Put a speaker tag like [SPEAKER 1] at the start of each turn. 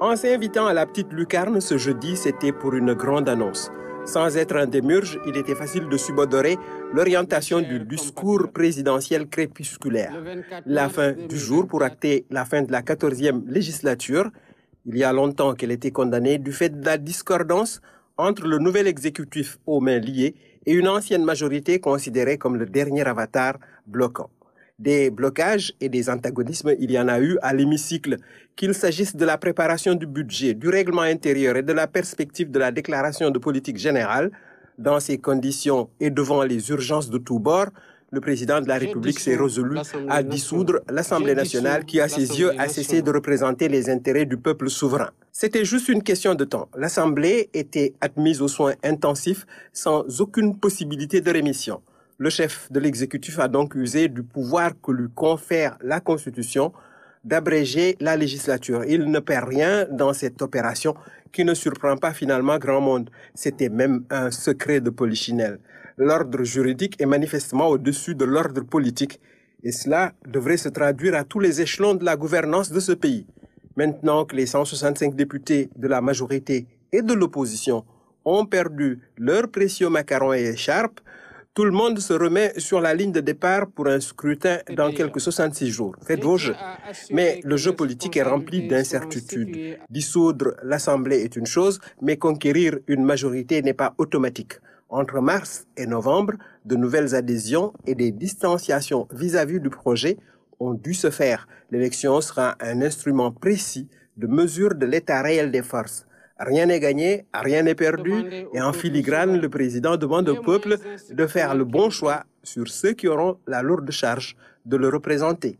[SPEAKER 1] En s'invitant à la petite lucarne ce jeudi, c'était pour une grande annonce. Sans être un démurge, il était facile de subodorer l'orientation du discours présidentiel crépusculaire. La fin du jour pour acter la fin de la 14e législature. Il y a longtemps qu'elle était condamnée du fait de la discordance entre le nouvel exécutif aux mains liées et une ancienne majorité considérée comme le dernier avatar bloquant des blocages et des antagonismes, il y en a eu à l'hémicycle, qu'il s'agisse de la préparation du budget, du règlement intérieur et de la perspective de la déclaration de politique générale. Dans ces conditions et devant les urgences de tous bords, le président de la République s'est résolu à dissoudre l'Assemblée nationale qui, à ses yeux, a cessé de représenter les intérêts du peuple souverain. C'était juste une question de temps. L'Assemblée était admise aux soins intensifs sans aucune possibilité de rémission. Le chef de l'exécutif a donc usé du pouvoir que lui confère la Constitution d'abréger la législature. Il ne perd rien dans cette opération qui ne surprend pas finalement grand monde. C'était même un secret de Polichinelle. L'ordre juridique est manifestement au-dessus de l'ordre politique et cela devrait se traduire à tous les échelons de la gouvernance de ce pays. Maintenant que les 165 députés de la majorité et de l'opposition ont perdu leurs précieux macaron et écharpe... Tout le monde se remet sur la ligne de départ pour un scrutin eh dans quelques 66 jours. Faites vos jeux. Mais le jeu politique est rempli d'incertitudes. Dissoudre l'Assemblée est une chose, mais conquérir une majorité n'est pas automatique. Entre mars et novembre, de nouvelles adhésions et des distanciations vis à -vis du projet ont dû se faire. L'élection sera un instrument précis de mesure de l'état réel des forces. Rien n'est gagné, rien n'est perdu, et en filigrane, le président demande au peuple de faire le bon choix sur ceux qui auront la lourde charge de le représenter.